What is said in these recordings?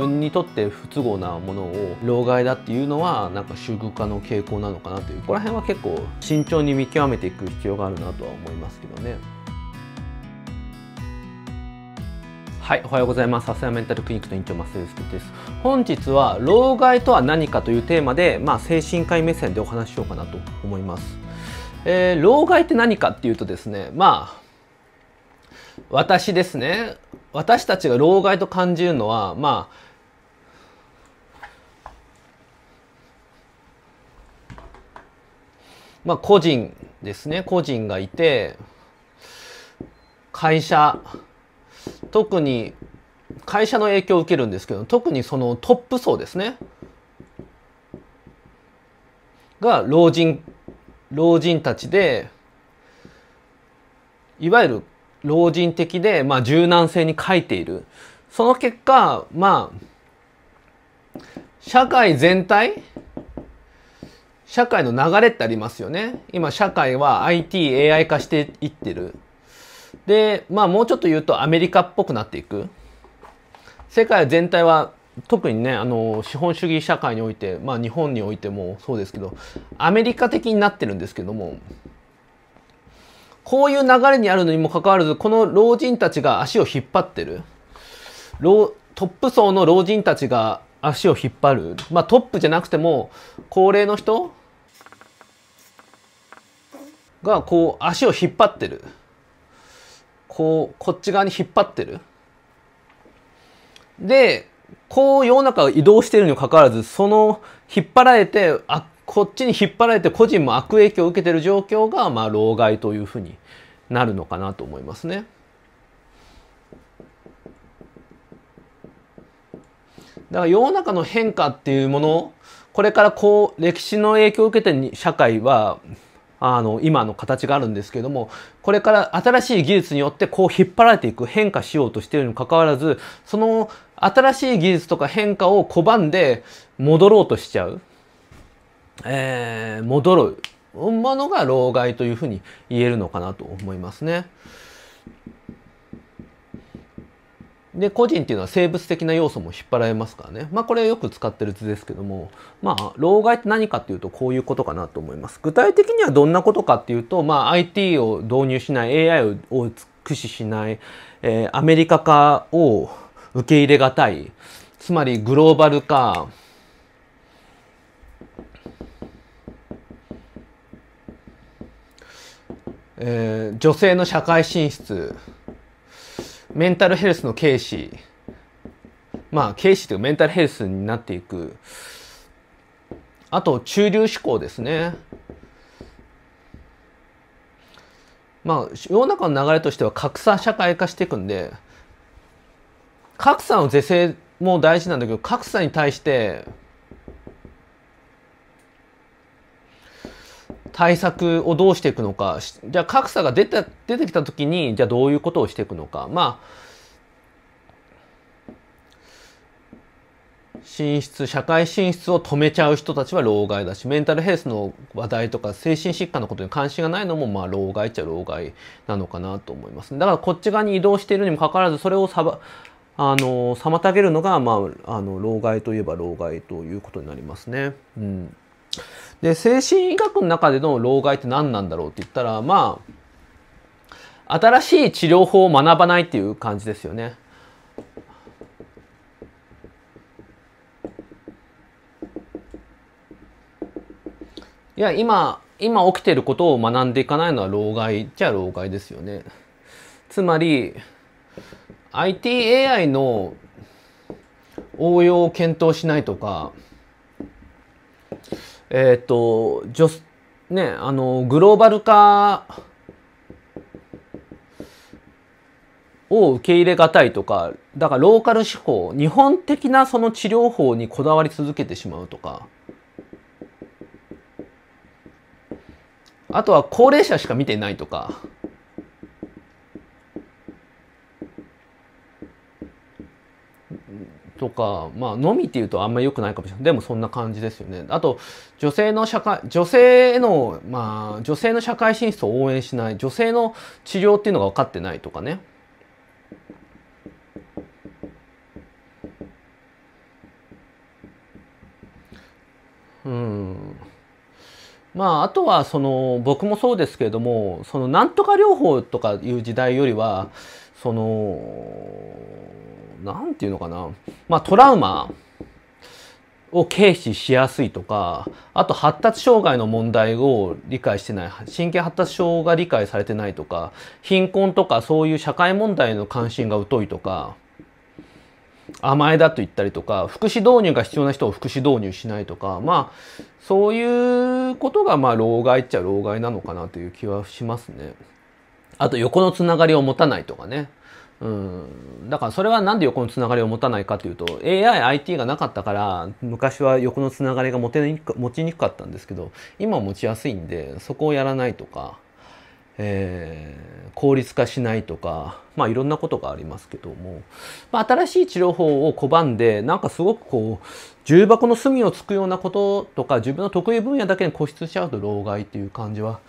分にとって不都合なものを老害だっていうのはなんか習慣化の傾向なのかなというここら辺は結構慎重に見極めていく必要があるなとは思いますけどね。はい、おはようございます。サスヤメンタルクリニックの院長、増井祐介です。本日は、老害とは何かというテーマで、まあ、精神科医目線でお話ししようかなと思います。えー、老害って何かっていうとですね、まあ、私ですね。私たちが老害と感じるのは、まあ、まあ、個人ですね個人がいて会社特に会社の影響を受けるんですけど特にそのトップ層ですねが老人老人たちでいわゆる老人的で、まあ、柔軟性に欠いているその結果まあ社会全体社会の流れってありますよね。今、社会は IT、AI 化していってる。で、まあ、もうちょっと言うとアメリカっぽくなっていく。世界全体は、特にね、あの、資本主義社会において、まあ、日本においてもそうですけど、アメリカ的になってるんですけども、こういう流れにあるのにもかかわらず、この老人たちが足を引っ張ってる。トップ層の老人たちが足を引っ張る。まあ、トップじゃなくても、高齢の人がこう足を引っ張ってるこうこっち側に引っ張ってるでこう世の中が移動しているにもかかわらずその引っ張られてあこっちに引っ張られて個人も悪影響を受けている状況が、まあ、老害というふうになるのかなと思いますね。だから世の中の変化っていうものこれからこう歴史の影響を受けて社会はあの、今の形があるんですけども、これから新しい技術によってこう引っ張られていく、変化しようとしているにもかかわらず、その新しい技術とか変化を拒んで戻ろうとしちゃう。えー、戻る。ものが老害というふうに言えるのかなと思いますね。で、個人っていうのは生物的な要素も引っ張られますからね。まあこれはよく使ってる図ですけども、まあ、老害って何かっていうとこういうことかなと思います。具体的にはどんなことかっていうと、まあ IT を導入しない、AI を駆使しない、えー、アメリカ化を受け入れがたい、つまりグローバル化、えー、女性の社会進出、メンタルヘルスの軽視まあ軽視というかメンタルヘルスになっていくあと中流志向ですねまあ世の中の流れとしては格差社会化していくんで格差の是正も大事なんだけど格差に対して対策をどうしていくのか、じゃあ格差が出て出てきた時に、じゃあどういうことをしていくのか。まあ、進出、社会進出を止めちゃう人たちは老害だし、メンタルヘルスの話題とか精神疾患のことに関心がないのも、まあ、老害っちゃ老害なのかなと思います。だからこっち側に移動しているにもかかわらず、それをさば、あの、妨げるのが、まあ、あの、老害といえば老害ということになりますね。うん。で、精神医学の中での老害って何なんだろうって言ったら、まあ、新しい治療法を学ばないっていう感じですよね。いや、今、今起きてることを学んでいかないのは老害じゃ老害ですよね。つまり、ITAI の応用を検討しないとか、えっ、ー、と、女、ね、あの、グローバル化を受け入れがたいとか、だからローカル手法、日本的なその治療法にこだわり続けてしまうとか、あとは高齢者しか見てないとか、とか、まあ、のみっていうとあんまり良くないかもしれない。でもそんな感じですよね。あと、女性の社会、女性の、まあ、女性の社会進出を応援しない、女性の治療っていうのが分かってないとかね。うん。まあ、あとは、その、僕もそうですけれども、その、なんとか療法とかいう時代よりは、その、何て言うのかな、まあ、トラウマを軽視しやすいとかあと発達障害の問題を理解してない神経発達症が理解されてないとか貧困とかそういう社会問題の関心が疎いとか甘えだと言ったりとか福祉導入が必要な人を福祉導入しないとかまあそういうことがまあ老害っちゃ老害なのかなという気はしますね。あと横のつながりを持たないとかね。うん、だからそれは何で横のつながりを持たないかというと AIIT がなかったから昔は横のつながりが持てにく持ちにくかったんですけど今は持ちやすいんでそこをやらないとか、えー、効率化しないとかまあいろんなことがありますけども、まあ、新しい治療法を拒んでなんかすごくこう重箱の隅をつくようなこととか自分の得意分野だけに固執しちゃうと老害っていう感じは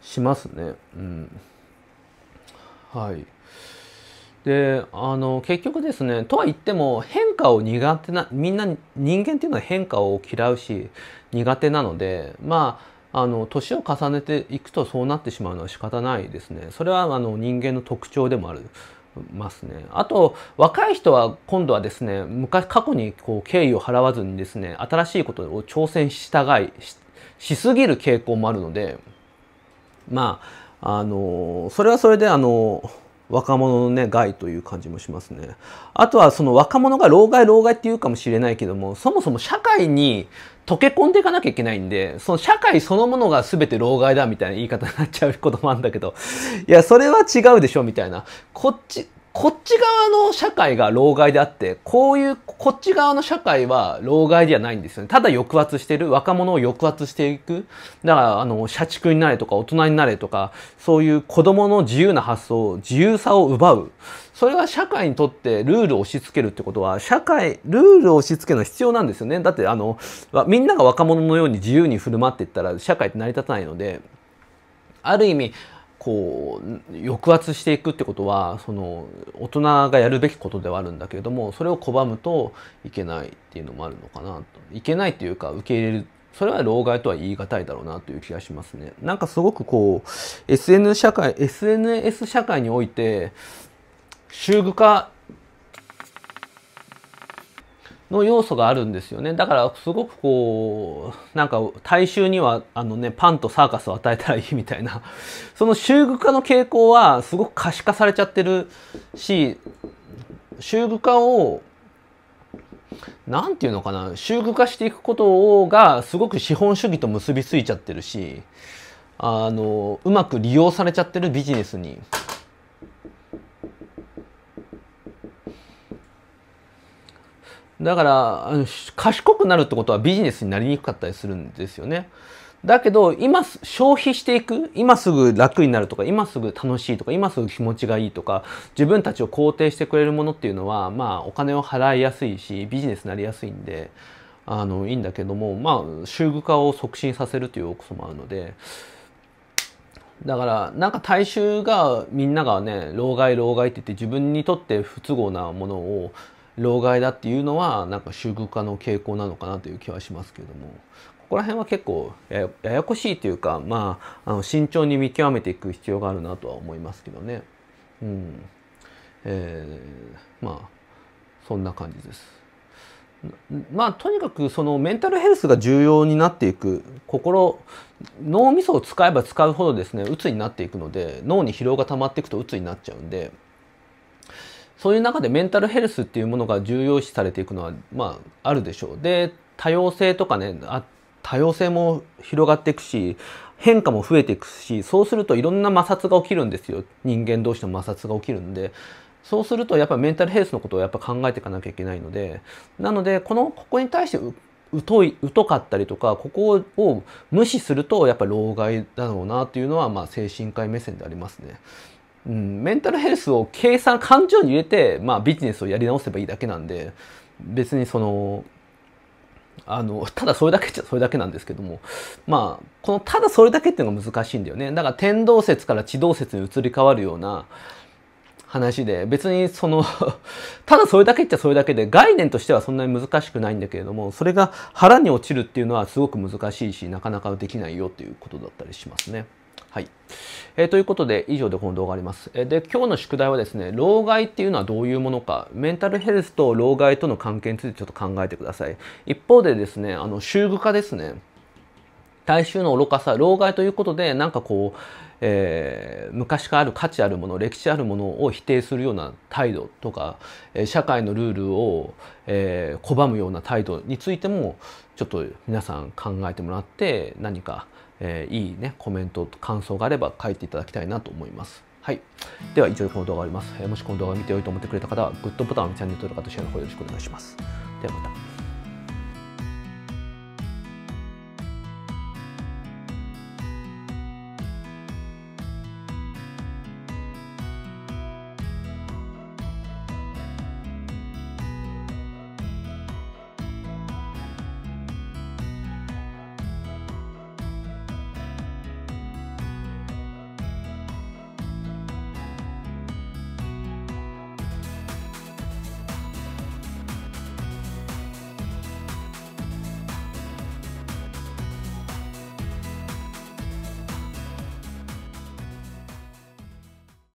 しますね。うん、はいであの結局ですねとは言っても変化を苦手なみんな人間っていうのは変化を嫌うし苦手なのでまああの年を重ねていくとそうなってしまうのは仕方ないですねそれはあの人間の特徴でもあるますねあと若い人は今度はですね昔過去にこう敬意を払わずにですね新しいことを挑戦したがいしすぎる傾向もあるのでまああのそれはそれであの若者のね害という感じもしますね。あとはその若者が老害老害って言うかもしれないけどもそもそも社会に溶け込んでいかなきゃいけないんで、その社会そのものが全て老害だみたいな言い方になっちゃうこともあるんだけど、いや、それは違うでしょみたいな。こっち、こっち側の社会が老害であって、こういう、こっち側の社会は老害ではないんですよね。ただ抑圧してる。若者を抑圧していく。だから、あの、社畜になれとか、大人になれとか、そういう子供の自由な発想、自由さを奪う。それは社会にとってルールを押し付けるってことは、社会、ルールを押し付けるのは必要なんですよね。だって、あの、みんなが若者のように自由に振る舞っていったら、社会って成り立たないので、ある意味、こう抑圧していくってことはその大人がやるべきことではあるんだけれどもそれを拒むといけないっていうのもあるのかなといけないっていうか受け入れるそれは老害とは言い難いだろうなという気がしますねなんかすごくこう SNS 社会 SNS 社会において集具化の要素があるんですよねだからすごくこうなんか大衆にはあのねパンとサーカスを与えたらいいみたいな その修具化の傾向はすごく可視化されちゃってるし修具化を何て言うのかな修具化していくことがすごく資本主義と結びついちゃってるしあのうまく利用されちゃってるビジネスにだから賢くなるってことはビジネスになりにくかったりするんですよね。だけど今消費していく今すぐ楽になるとか今すぐ楽しいとか今すぐ気持ちがいいとか自分たちを肯定してくれるものっていうのはまあお金を払いやすいしビジネスになりやすいんであのいいんだけどもまあ修具化を促進させるという奥様もあるのでだからなんか大衆がみんながね老害老害って言って自分にとって不都合なものを老害だっていうのはなんか習慣化の傾向なのかなという気はしますけれどもここら辺は結構ややこしいというか、まあ、あの慎重に見極めていく必要があるなとは思いますけどね。うんえー、まあそんな感じです。まあとにかくそのメンタルヘルスが重要になっていく心脳みそを使えば使うほどですねうつになっていくので脳に疲労が溜まっていくとうつになっちゃうんでそういう中でメンタルヘルスっていうものが重要視されていくのは、まあ、あるでしょう。で、多様性とかね、あ多様性も広がっていくし、変化も増えていくし、そうするといろんな摩擦が起きるんですよ。人間同士の摩擦が起きるんで。そうするとやっぱりメンタルヘルスのことをやっぱ考えていかなきゃいけないので、なので、この、ここに対して疎い、疎かったりとか、ここを無視するとやっぱり老害だろうなというのは、まあ精神科医目線でありますね。うん、メンタルヘルスを計算感情に入れて、まあ、ビジネスをやり直せばいいだけなんで別にそのあの ただそれだけじゃそれだけなんですけどもまあこのただそれだけっていうのが難しいんだよねだから天動説から地動説に移り変わるような話で別にその ただそれだけっちゃそれだけで概念としてはそんなに難しくないんだけれどもそれが腹に落ちるっていうのはすごく難しいしなかなかできないよっていうことだったりしますね。はい、えー、ということで以上でこの動画あります、えー、で今日の宿題はですね老害っていうのはどういうものかメンタルヘルスと老害との関係についてちょっと考えてください一方でですねあの修具化ですね大衆の愚かさ老害ということでなんかこう、えー、昔からある価値あるもの歴史あるものを否定するような態度とか、えー、社会のルールを、えー、拒むような態度についてもちょっと皆さん考えてもらって何かえー、いいねコメント感想があれば書いていただきたいなと思います。はい、では以上でこの動画があります、えー、もしこの動画を見て良いと思ってくれた方はグッドボタンチャンネル登録とシェアの方よろしくお願いします。ではまた。